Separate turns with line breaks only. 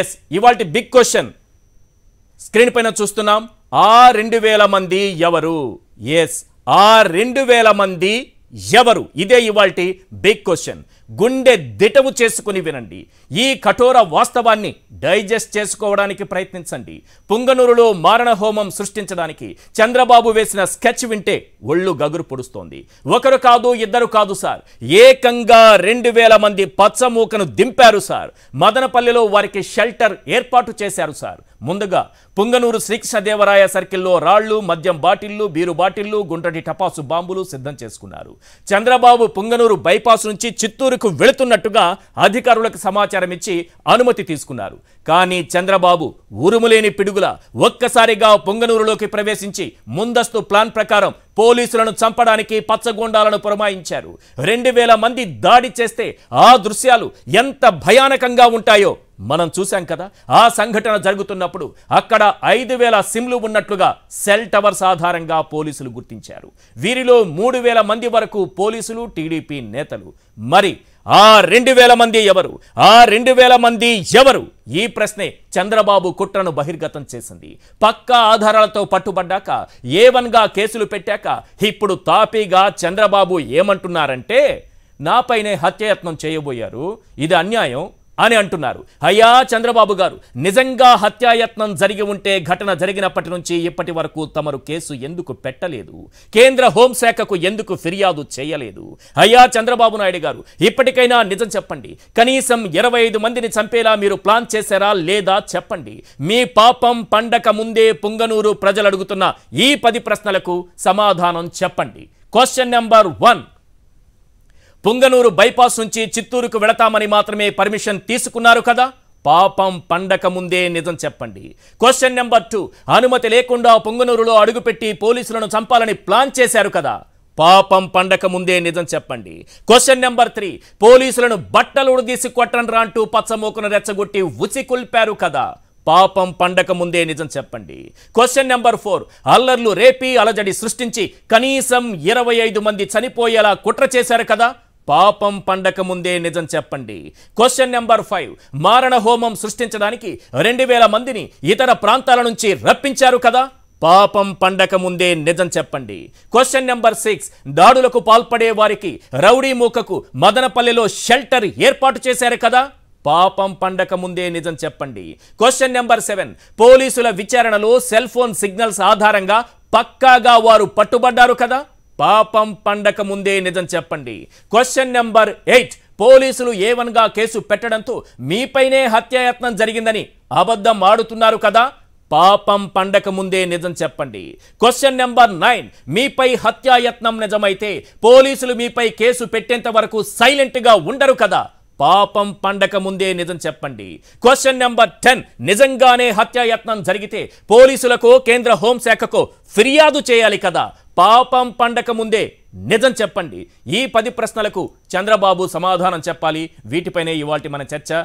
yes ఇవాళ big question screen పైన చూస్తున్నాం ఆ రెండు వేల మంది ఎవరు ఎస్ ఆ రెండు వేల మంది ఎవరు ఇదే ఇవాళ బిగ్ క్వశ్చన్ గుండె దిటవు చేసుకుని వినండి ఈ కఠోర వాస్తవాన్ని డైజెస్ట్ చేసుకోవడానికి ప్రయత్నించండి పుంగనూరులో మారణ హోమం సృష్టించడానికి చంద్రబాబు వేసిన స్కెచ్ వింటే ఒళ్ళు గగురు పొడుస్తోంది ఒకరు కాదు ఇద్దరు కాదు సార్ ఏకంగా రెండు వేల మంది పచ్చమూకను దింపారు సార్ మదనపల్లిలో వారికి షెల్టర్ ఏర్పాటు చేశారు సార్ ముందుగా పుంగనూరు శ్రీకృష్ణదేవరాయ సర్కిల్లో రాళ్లు మద్యం బాటిళ్లు బీరు బాటిళ్లు గుండ్రటి టపాసు బాంబులు సిద్ధం చేసుకున్నారు చంద్రబాబు పుంగనూరు బైపాస్ నుంచి చిత్తూరు విచారణకు వెళుతున్నట్టుగా అధికారులకు సమాచారం ఇచ్చి అనుమతి తీసుకున్నారు కానీ చంద్రబాబు ఉరుములేని పిడుగుల ఒక్కసారిగా పొంగనూరులోకి ప్రవేశించి ముందస్తు ప్లాన్ ప్రకారం పోలీసులను చంపడానికి పచ్చగోండాలను పురమాయించారు రెండు వేల మంది దాడి చేస్తే ఆ దృశ్యాలు ఎంత భయానకంగా ఉంటాయో మనం చూశాం కదా ఆ సంఘటన జరుగుతున్నప్పుడు అక్కడ ఐదు వేల సిమ్లు ఉన్నట్లుగా సెల్ టవర్స్ ఆధారంగా పోలీసులు గుర్తించారు వీరిలో మూడు వేల మంది వరకు పోలీసులు టీడీపీ నేతలు మరి ఆ రెండు వేల మంది ఎవరు ఆ రెండు వేల మంది ఎవరు ఈ ప్రశ్నే చంద్రబాబు కుట్రను బహిర్గతం చేసింది పక్కా ఆధారాలతో పట్టుబడ్డాక ఏవన్గా కేసులు పెట్టాక ఇప్పుడు తాపీగా చంద్రబాబు ఏమంటున్నారంటే నాపైనే హత్యయత్నం చేయబోయారు ఇది అన్యాయం అని అంటున్నారు అయ్యా చంద్రబాబు గారు నిజంగా హత్యాయత్నం జరిగి ఉంటే ఘటన జరిగినప్పటి నుంచి ఇప్పటి వరకు తమరు కేసు ఎందుకు పెట్టలేదు కేంద్ర హోంశాఖకు ఎందుకు ఫిర్యాదు చేయలేదు అయ్యా చంద్రబాబు నాయుడు గారు ఇప్పటికైనా నిజం చెప్పండి కనీసం ఇరవై మందిని చంపేలా మీరు ప్లాన్ చేశారా లేదా చెప్పండి మీ పాపం పండక ముందే పుంగనూరు ప్రజలు అడుగుతున్న ఈ పది ప్రశ్నలకు సమాధానం చెప్పండి question number one Punganur bypass నుంచి చిత్తూరుకు వెళతామని మాత్రమే పర్మిషన్ తీసుకున్నారు కదా పాపం పండక ముందే నిజం చెప్పండి క్వశ్చన్ నెంబర్ టూ అనుమతి లేకుండా పొంగనూరులో అడుగుపెట్టి పోలీసులను చంపాలని ప్లాన్ చేశారు కదా పాపం పండక ముందే నిజం చెప్పండి క్వశ్చన్ నెంబర్ త్రీ పోలీసులను బట్టలు తీసి కొట్టను రాంటూ పచ్చమోకును రెచ్చగొట్టి ఉచికుల్పారు కదా పాపం పండక ముందే నిజం చెప్పండి క్వశ్చన్ నెంబర్ ఫోర్ అల్లర్లు రేపీ అలజడి సృష్టించి కనీసం ఇరవై మంది చనిపోయేలా కుట్ర చేశారు కదా పాపం పండక ముందే నిజం చెప్పండి క్వశ్చన్ నెంబర్ ఫైవ్ మారణ హోమం సృష్టించడానికి రెండు వేల మందిని ఇతర ప్రాంతాల నుంచి రప్పించారు కదా పాపం పండక ముందే నిజం చెప్పండి క్వశ్చన్ నెంబర్ సిక్స్ దాడులకు పాల్పడే వారికి రౌడీ మూకకు మదనపల్లిలో షెల్టర్ ఏర్పాటు చేశారు కదా పాపం పండక ముందే నిజం చెప్పండి క్వశ్చన్ నెంబర్ సెవెన్ పోలీసుల విచారణలో సెల్ ఫోన్ సిగ్నల్స్ ఆధారంగా పక్కాగా వారు పట్టుబడ్డారు కదా పాపం పండక ముందే నిజం చెప్పండి క్వశ్చన్ నెంబర్ ఎయిట్ పోలీసులు ఏవన్గా కేసు పెట్టడంతో మీపైనే హత్యాయత్నం జరిగిందని అబద్ధం ఆడుతున్నారు కదా పాపం పండక ముందే నిజం చెప్పండి క్వశ్చన్ నెంబర్ నైన్ మీపై హత్యాయత్నం నిజమైతే పోలీసులు మీపై కేసు పెట్టేంత వరకు సైలెంట్గా ఉండరు కదా పాపం పండక ముందే నిజం చెప్పండి క్వశ్చన్ నెంబర్ టెన్ నిజంగానే హత్యాయత్నం జరిగితే పోలీసులకు కేంద్ర హోంశాఖకు ఫిర్యాదు చేయాలి కదా పాపం పండక ముందే నిజం చెప్పండి ఈ పది ప్రశ్నలకు చంద్రబాబు సమాధానం చెప్పాలి వీటిపైనే ఇవాటి మన చర్చ